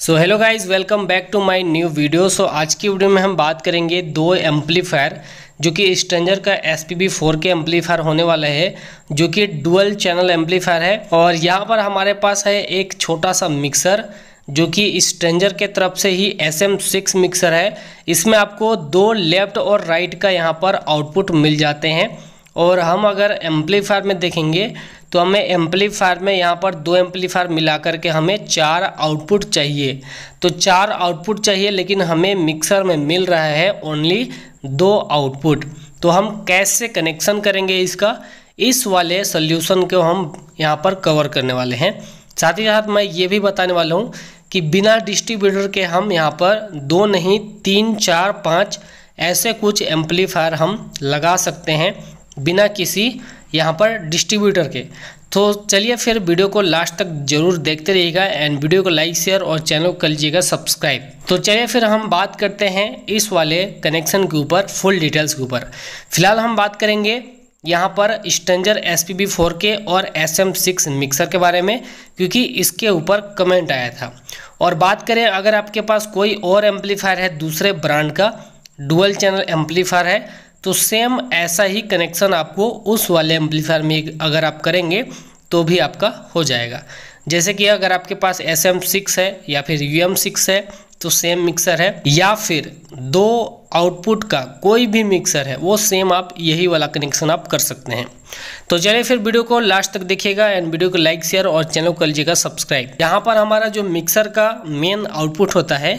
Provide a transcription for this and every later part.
so hello guys welcome back to my new video so आज की video में हम बात करेंगे दो एम्पलीफायर जो कि स्ट्रेंजर का S P B four K amplifier होने वाला है जो कि डुअल चैनल एम्पलीफायर है और यहाँ पर हमारे पास है एक छोटा सा मिक्सर जो कि स्ट्रेंजर के तरफ से ही एस एम सिक्स मिक्सर है इसमें आपको दो लेफ्ट और राइट का यहाँ पर आउटपुट मिल जाते हैं और हम अगर एम्पलीफायर में देखेंगे तो हमें एम्पलीफायर में यहाँ पर दो एम्पलीफायर मिला करके हमें चार आउटपुट चाहिए तो चार आउटपुट चाहिए लेकिन हमें मिक्सर में मिल रहा है ओनली दो आउटपुट तो हम कैसे कनेक्शन करेंगे इसका इस वाले सोल्यूशन को हम यहाँ पर कवर करने वाले हैं साथ ही साथ मैं ये भी बताने वाला हूँ कि बिना डिस्ट्रीब्यूटर के हम यहाँ पर दो नहीं तीन चार पाँच ऐसे कुछ एम्पलीफायर हम लगा सकते हैं बिना किसी यहाँ पर डिस्ट्रीब्यूटर के तो चलिए फिर वीडियो को लास्ट तक जरूर देखते रहिएगा एंड वीडियो को लाइक शेयर और चैनल को कर लीजिएगा सब्सक्राइब तो चलिए फिर हम बात करते हैं इस वाले कनेक्शन के ऊपर फुल डिटेल्स के ऊपर फिलहाल हम बात करेंगे यहाँ पर स्टेंजर एस पी के और एस एम सिक्स मिक्सर के बारे में क्योंकि इसके ऊपर कमेंट आया था और बात करें अगर आपके पास कोई और एम्पलीफायर है दूसरे ब्रांड का डुअल चैनल एम्पलीफायर है तो सेम ऐसा ही कनेक्शन आपको उस वाले एम्पलीफायर में अगर आप करेंगे तो भी आपका हो जाएगा जैसे कि अगर आपके पास एस एम सिक्स है या फिर यू एम सिक्स है तो सेम मिक्सर है या फिर दो आउटपुट का कोई भी मिक्सर है वो सेम आप यही वाला कनेक्शन आप कर सकते हैं तो चलिए फिर वीडियो को लास्ट तक देखिएगा एंड वीडियो को लाइक शेयर और चैनल को लीजिएगा सब्सक्राइब यहाँ पर हमारा जो मिक्सर का मेन आउटपुट होता है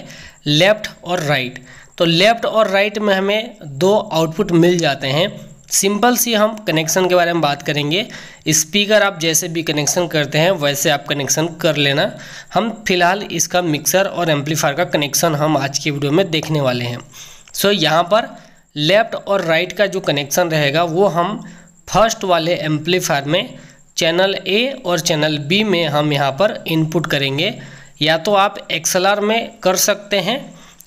लेफ्ट और राइट right, तो लेफ़्ट और राइट में हमें दो आउटपुट मिल जाते हैं सिंपल सी हम कनेक्शन के बारे में बात करेंगे स्पीकर आप जैसे भी कनेक्शन करते हैं वैसे आप कनेक्शन कर लेना हम फिलहाल इसका मिक्सर और एम्पलीफायर का कनेक्शन हम आज की वीडियो में देखने वाले हैं सो so, यहाँ पर लेफ़्ट और राइट right का जो कनेक्शन रहेगा वो हम फर्स्ट वाले एम्पलीफायर में चैनल ए और चैनल बी में हम यहाँ पर इनपुट करेंगे या तो आप एक्सएलआर में कर सकते हैं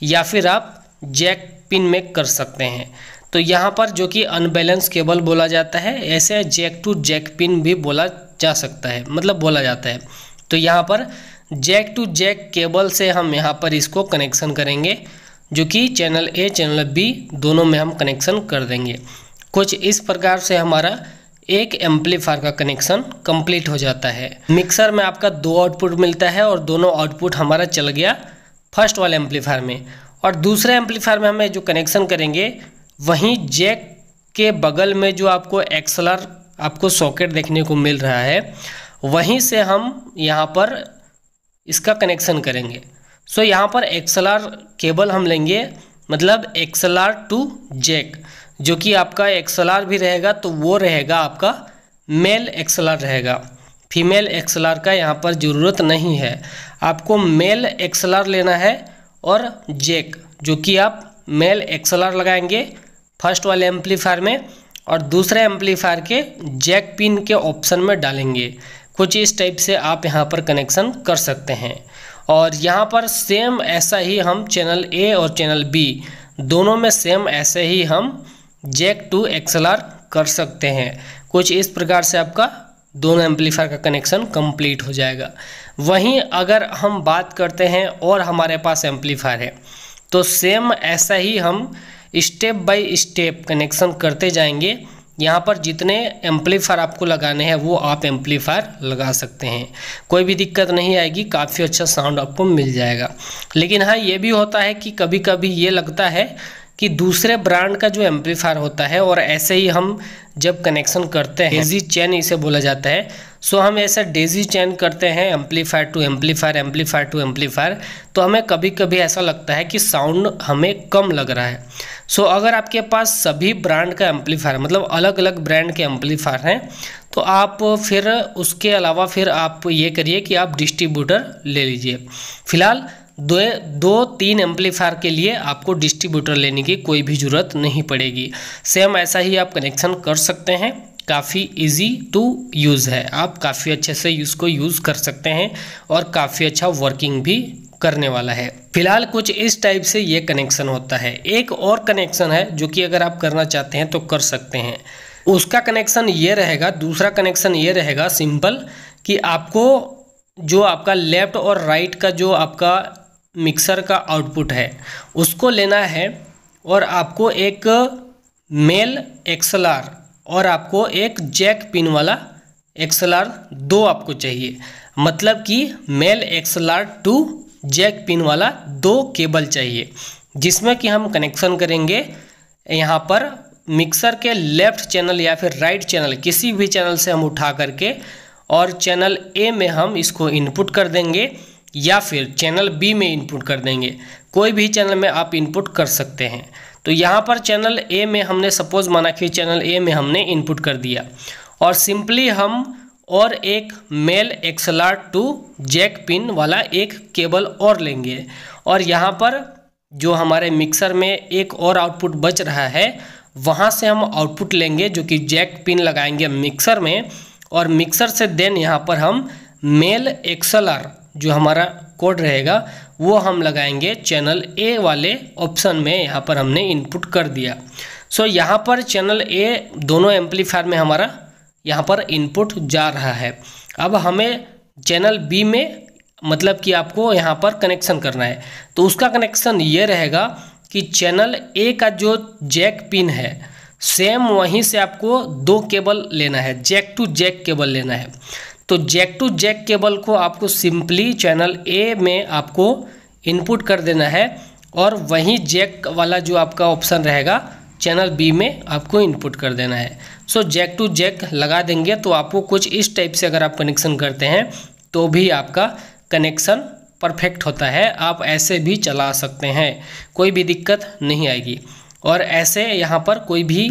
या फिर आप जैक पिन में कर सकते हैं तो यहाँ पर जो कि अनबैलेंस केबल बोला जाता है ऐसे जैक टू जैक पिन भी बोला जा सकता है मतलब बोला जाता है तो यहाँ पर जैक टू जैक केबल से हम यहाँ पर इसको कनेक्शन करेंगे जो कि चैनल ए चैनल बी दोनों में हम कनेक्शन कर देंगे कुछ इस प्रकार से हमारा एक एम्पलीफायर का कनेक्शन कंप्लीट हो जाता है मिक्सर में आपका दो आउटपुट मिलता है और दोनों आउटपुट हमारा चल गया फर्स्ट वाले एम्पलीफायर में और दूसरे एम्पलीफायर में हमें जो कनेक्शन करेंगे वहीं जैक के बगल में जो आपको एक्सलर आपको सॉकेट देखने को मिल रहा है वहीं से हम यहाँ पर इसका कनेक्शन करेंगे सो so, यहाँ पर एक्सलर केबल हम लेंगे मतलब एक्सलर टू जैक जो कि आपका एक्सलर भी रहेगा तो वो रहेगा आपका मेल एक्सलर रहेगा फीमेल एक्सलर का यहाँ पर ज़रूरत नहीं है आपको मेल एक्सलर लेना है और जैक जो कि आप मेल एक्सलर लगाएंगे फर्स्ट वाले एम्पलीफायर में और दूसरे एम्पलीफायर के जैक पिन के ऑप्शन में डालेंगे कुछ इस टाइप से आप यहाँ पर कनेक्शन कर सकते हैं और यहाँ पर सेम ऐसा ही हम चैनल ए और चैनल बी दोनों में सेम ऐसे ही हम जैक टू एक्सलर कर सकते हैं कुछ इस प्रकार से आपका दोनों एम्पलीफायर का कनेक्शन कंप्लीट हो जाएगा वहीं अगर हम बात करते हैं और हमारे पास एम्पलीफायर है तो सेम ऐसा ही हम स्टेप बाय स्टेप कनेक्शन करते जाएंगे यहाँ पर जितने एम्पलीफायर आपको लगाने हैं वो आप एम्पलीफायर लगा सकते हैं कोई भी दिक्कत नहीं आएगी काफ़ी अच्छा साउंड आपको मिल जाएगा लेकिन हाँ ये भी होता है कि कभी कभी ये लगता है कि दूसरे ब्रांड का जो एम्पलीफायर होता है और ऐसे ही हम जब कनेक्शन करते हैं डेजी चैन इसे बोला जाता है सो हम ऐसा डेजी चैन करते हैं amplifier to amplifier amplifier to amplifier तो हमें कभी कभी ऐसा लगता है कि साउंड हमें कम लग रहा है सो अगर आपके पास सभी ब्रांड का एम्पलीफायर मतलब अलग अलग ब्रांड के एम्पलीफायर हैं तो आप फिर उसके अलावा फिर आप ये करिए कि आप डिस्ट्रीब्यूटर ले लीजिए फिलहाल दो दो तीन एम्पलीफायर के लिए आपको डिस्ट्रीब्यूटर लेने की कोई भी ज़रूरत नहीं पड़ेगी सेम ऐसा ही आप कनेक्शन कर सकते हैं काफ़ी इजी टू यूज़ है आप काफ़ी अच्छे से इसको यूज़ कर सकते हैं और काफ़ी अच्छा वर्किंग भी करने वाला है फिलहाल कुछ इस टाइप से ये कनेक्शन होता है एक और कनेक्शन है जो कि अगर आप करना चाहते हैं तो कर सकते हैं उसका कनेक्शन ये रहेगा दूसरा कनेक्शन ये रहेगा सिंपल कि आपको जो आपका लेफ़्ट और राइट का जो आपका मिक्सर का आउटपुट है उसको लेना है और आपको एक मेल एक्सएलआर और आपको एक जैक पिन वाला एक्सएलआर दो आपको चाहिए मतलब कि male R to jack pin वाला दो केबल चाहिए जिसमें कि हम कनेक्शन करेंगे यहाँ पर मिक्सर के लेफ्ट चैनल या फिर राइट चैनल किसी भी चैनल से हम उठा करके और चैनल ए में हम इसको इनपुट कर देंगे या फिर चैनल बी में इनपुट कर देंगे कोई भी चैनल में आप इनपुट कर सकते हैं तो यहाँ पर चैनल ए में हमने सपोज़ माना कि चैनल ए में हमने इनपुट कर दिया और सिंपली हम और एक male XLR to jack pin वाला एक केबल और लेंगे और यहाँ पर जो हमारे मिक्सर में एक और आउटपुट बच रहा है वहाँ से हम आउटपुट लेंगे जो कि जैक पिन लगाएंगे मिक्सर में और मिक्सर से देन यहाँ पर हम मेल एक्सलर जो हमारा कोड रहेगा वो हम लगाएंगे चैनल ए वाले ऑप्शन में यहाँ पर हमने इनपुट कर दिया सो so, यहाँ पर चैनल ए दोनों एम्पलीफायर में हमारा यहाँ पर इनपुट जा रहा है अब हमें चैनल बी में मतलब कि आपको यहाँ पर कनेक्शन करना है तो उसका कनेक्शन ये रहेगा कि चैनल ए का जो जैक पिन है सेम वहीं से आपको दो केबल लेना है जैक टू जैक केबल लेना है तो जैक टू जैक केबल को आपको सिंपली चैनल ए में आपको इनपुट कर देना है और वहीं जैक वाला जो आपका ऑप्शन रहेगा चैनल बी में आपको इनपुट कर देना है सो जैक टू जैक लगा देंगे तो आपको कुछ इस टाइप से अगर आप कनेक्शन करते हैं तो भी आपका कनेक्शन परफेक्ट होता है आप ऐसे भी चला सकते हैं कोई भी दिक्कत नहीं आएगी और ऐसे यहाँ पर कोई भी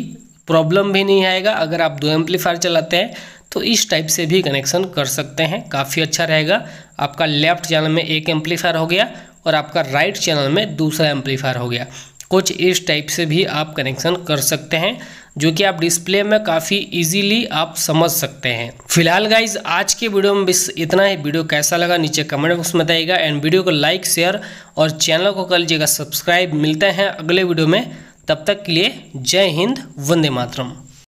प्रॉब्लम भी नहीं आएगा अगर आप दो एम्पलीफायर चलाते हैं तो इस टाइप से भी कनेक्शन कर सकते हैं काफ़ी अच्छा रहेगा आपका लेफ्ट चैनल में एक एम्पलीफायर हो गया और आपका राइट चैनल में दूसरा एम्पलीफायर हो गया कुछ इस टाइप से भी आप कनेक्शन कर सकते हैं जो कि आप डिस्प्ले में काफ़ी इजीली आप समझ सकते हैं फिलहाल गाइज आज के वीडियो में बस इतना ही वीडियो कैसा लगा नीचे कमेंट बॉक्स में बताइएगा एंड वीडियो को लाइक शेयर और चैनल को कर लीजिएगा सब्सक्राइब मिलते हैं अगले वीडियो में तब तक के लिए जय हिंद वंदे मातरम